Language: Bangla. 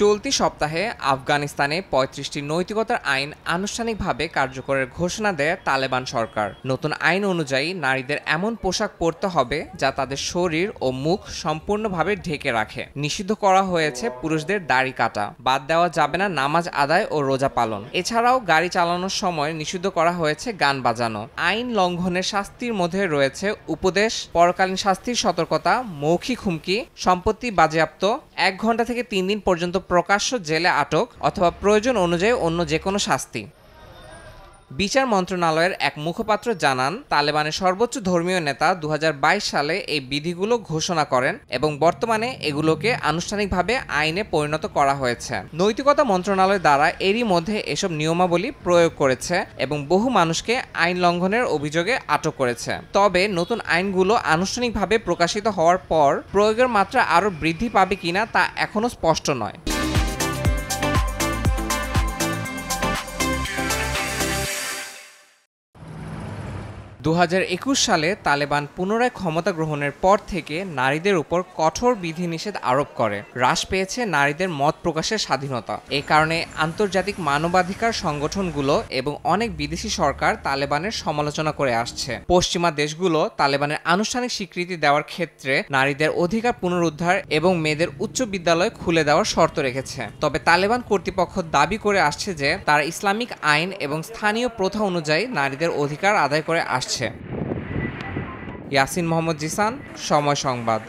চলতি সপ্তাহে আফগানিস্তানে পঁয়ত্রিশটি নৈতিকতার আইন আনুষ্ঠানিকভাবে কার্যকরের ঘোষণা দেয় তালেবান সরকার নতুন আইন অনুযায়ী নারীদের এমন পোশাক পরতে হবে যা তাদের শরীর ও মুখ সম্পূর্ণভাবে ঢেকে রাখে নিষিদ্ধ করা হয়েছে পুরুষদের দাড়ি কাটা বাদ দেওয়া যাবে না নামাজ আদায় ও রোজা পালন এছাড়াও গাড়ি চালানোর সময় নিষিদ্ধ করা হয়েছে গান বাজানো আইন লঙ্ঘনের শাস্তির মধ্যে রয়েছে উপদেশ পরকালীন শাস্তির সতর্কতা মৌখিক হুমকি সম্পত্তি বাজেয়াপ্ত এক ঘন্টা থেকে তিন দিন পর্যন্ত প্রকাশ্য জেলে আটক অথবা প্রয়োজন অনুযায়ী অন্য যে কোনো শাস্তি বিচার মন্ত্রণালয়ের এক মুখপাত্র জানান তালেবানের সর্বোচ্চ ধর্মীয় নেতা দু সালে এই বিধিগুলো ঘোষণা করেন এবং বর্তমানে এগুলোকে আনুষ্ঠানিকভাবে আইনে পরিণত করা হয়েছে নৈতিকতা মন্ত্রণালয় দ্বারা এরই মধ্যে এসব নিয়মাবলী প্রয়োগ করেছে এবং বহু মানুষকে আইন লঙ্ঘনের অভিযোগে আটক করেছে তবে নতুন আইনগুলো আনুষ্ঠানিকভাবে প্রকাশিত হওয়ার পর প্রয়োগের মাত্রা আরও বৃদ্ধি পাবে কিনা তা এখনও স্পষ্ট নয় দু সালে তালেবান পুনরায় ক্ষমতা গ্রহণের পর থেকে নারীদের উপর কঠোর বিধিনিষেধ আরোপ করে হ্রাস পেয়েছে নারীদের মত প্রকাশের স্বাধীনতা এ কারণে আন্তর্জাতিক মানবাধিকার সংগঠনগুলো এবং অনেক বিদেশি সরকার তালেবানের সমালোচনা করে আসছে পশ্চিমা দেশগুলো তালেবানের আনুষ্ঠানিক স্বীকৃতি দেওয়ার ক্ষেত্রে নারীদের অধিকার পুনরুদ্ধার এবং মেয়েদের উচ্চ বিদ্যালয় খুলে দেওয়ার শর্ত রেখেছে তবে তালেবান কর্তৃপক্ষ দাবি করে আসছে যে তারা ইসলামিক আইন এবং স্থানীয় প্রথা অনুযায়ী নারীদের অধিকার আদায় করে আসছে আসছে ইয়াসিন মোহাম্মদ জিসান সময় সংবাদ